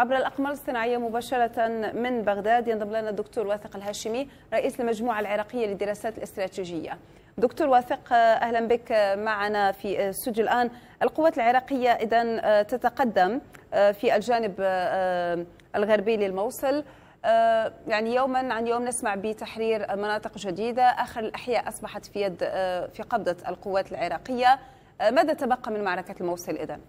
عبر الأقمار الصناعية مباشرة من بغداد ينضم لنا الدكتور واثق الهاشمي رئيس المجموعة العراقية للدراسات الاستراتيجية دكتور واثق أهلا بك معنا في استوديو الآن القوات العراقية إذا آه، تتقدم آه، في الجانب آه، الغربي للموصل يعني يوما عن يوم نسمع بتحرير مناطق جديدة آخر الأحياء أصبحت في يد في قبضة القوات العراقية ماذا تبقى من معركة الموصل إذن؟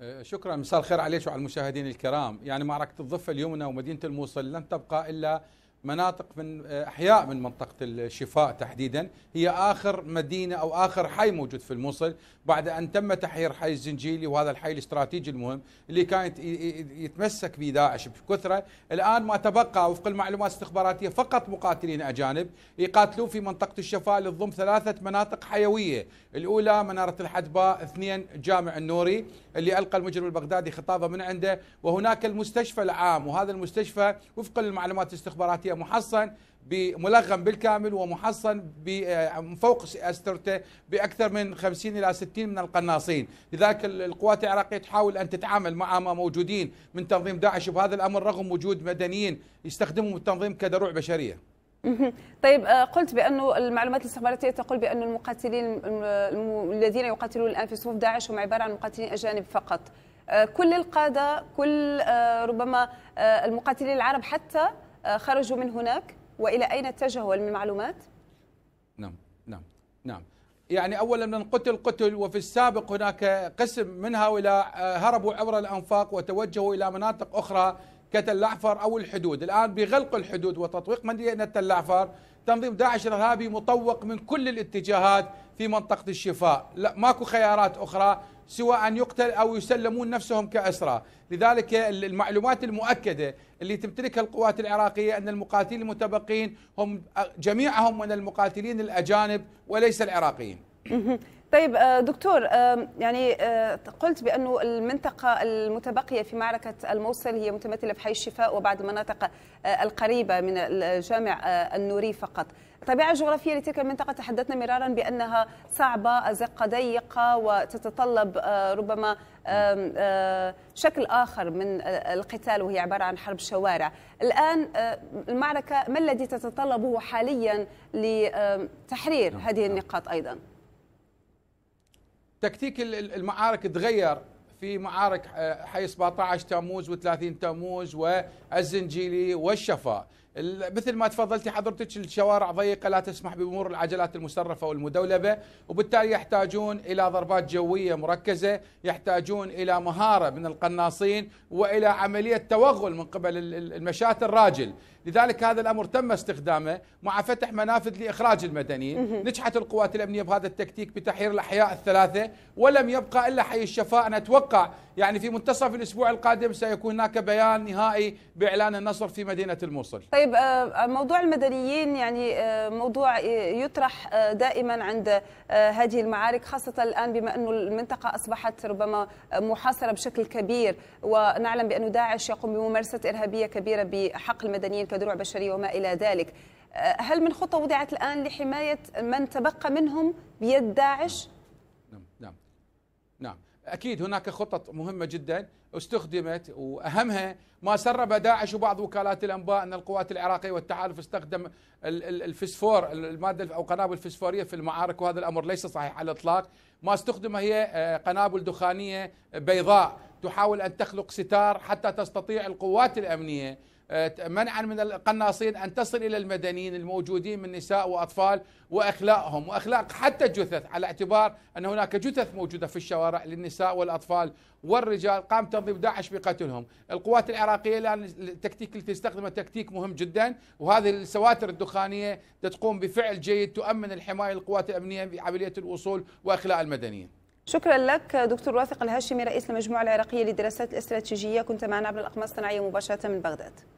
آه، شكرا مساء الخير عليك وعلى المشاهدين الكرام يعني معركة الضفة اليمنى ومدينة الموصل لن تبقى إلا مناطق من آه، احياء من منطقه الشفاء تحديدا هي اخر مدينه او اخر حي موجود في الموصل بعد ان تم تحرير حي الزنجيلي وهذا الحي الاستراتيجي المهم اللي كانت يتمسك به داعش بكثره الان ما تبقى وفق المعلومات الاستخباراتيه فقط مقاتلين اجانب يقاتلون في منطقه الشفاء اللي تضم ثلاثه مناطق حيويه الاولى مناره الحدباء اثنين جامع النوري اللي القى المجرم البغدادي خطابه من عنده وهناك المستشفى العام وهذا المستشفى وفق المعلومات الاستخباراتيه الكرواتيا محصن ملغم بالكامل ومحصن آه، فوق استرته باكثر من 50 الى 60 من القناصين، لذلك القوات العراقيه تحاول ان تتعامل مع ما موجودين من تنظيم داعش بهذا الامر رغم وجود مدنيين يستخدمهم التنظيم كدروع بشريه. طيب آه، قلت بانه المعلومات الاستخباراتيه تقول بان المقاتلين الذين يقاتلون الان في صفوف داعش هم عباره عن مقاتلين اجانب فقط. آه، كل القاده كل ربما المقاتلين العرب حتى خرجوا من هناك والى اين اتجهوا المعلومات؟ نعم نعم نعم يعني اولا من قتل قتل وفي السابق هناك قسم من هؤلاء آه، هربوا عبر الانفاق وتوجهوا الى مناطق اخرى كتل الاعفر او الحدود، الان بغلق الحدود وتطويق مدينه تل الاعفر تنظيم داعش الارهابي مطوق من كل الاتجاهات في منطقه الشفاء، لا ماكو خيارات اخرى سوى أن يقتل أو يسلمون نفسهم كأسرى لذلك المعلومات المؤكدة اللي تمتلكها القوات العراقية أن المقاتلين المتبقين هم جميعهم من المقاتلين الأجانب وليس العراقيين طيب آه، دكتور يعني آه، قلت بأنه المنطقة المتبقية في معركة الموصل هي متمثلة في حي الشفاء وبعض المناطق آه، القريبة من الجامع النوري فقط الطبيعة الجغرافية لتلك المنطقة تحدثنا مرارا بأنها صعبة أزقة ضيقة وتتطلب آه، ربما آه، شكل آخر من القتال وهي عبارة عن حرب شوارع الآن آه، المعركة ما الذي تتطلبه حاليا لتحرير نعم، هذه نعم. النقاط أيضا تكتيك المعارك تغير في معارك حي 17 تموز و30 تموز والزنجيلي والشفا مثل ما تفضلتي حضرتك الشوارع ضيقه لا تسمح بمرور العجلات المسرفه والمدولبه وبالتالي يحتاجون الى ضربات جويه مركزه، يحتاجون الى مهاره من القناصين والى عمليه توغل من قبل المشاة الراجل، لذلك هذا الامر تم استخدامه مع فتح منافذ لاخراج المدنيين، نجحت القوات الامنيه بهذا التكتيك بتحرير الاحياء الثلاثه ولم يبقى الا حي الشفاء، نتوقع اتوقع يعني في منتصف الاسبوع القادم سيكون هناك بيان نهائي باعلان النصر في مدينه الموصل. طيب طيب آه، آه، موضوع المدنيين يعني آه، موضوع يطرح دائما عند هذه المعارك خاصة الآن بما أن المنطقة أصبحت ربما محاصرة بشكل كبير ونعلم بأن داعش يقوم بممارسة إرهابية كبيرة بحق المدنيين كدروع بشرية وما إلى ذلك هل من خطة وضعت الآن لحماية من تبقى منهم بيد داعش نعم أكيد هناك خطط مهمة جدا استخدمت وأهمها ما سرب داعش وبعض وكالات الأنباء أن القوات العراقية والتحالف استخدم الفسفور المادة أو قنابل فسفورية في المعارك وهذا الأمر ليس صحيح على الإطلاق ما استخدم هي آه، قنابل دخانية بيضاء تحاول أن تخلق ستار حتى تستطيع القوات الأمنية آه، منعا من القناصين أن تصل إلى المدنيين الموجودين من نساء وأطفال وأخلاقهم وأخلاق حتى الجثث على اعتبار أن هناك جثث موجودة في الشوارع للنساء والأطفال والرجال قام تنظيم داعش بقتلهم القوات العراقية الآن التكتيك اللي تستخدمه تكتيك مهم جدا وهذه السواتر الدخانية تقوم بفعل جيد تؤمن الحماية للقوات الأمنية بعملية الوصول وإخلاء المدنيين شكرا لك دكتور واثق الهاشمي رئيس المجموعة العراقية للدراسات الاستراتيجية كنت معنا عبر الأقمار الصناعية مباشرة من بغداد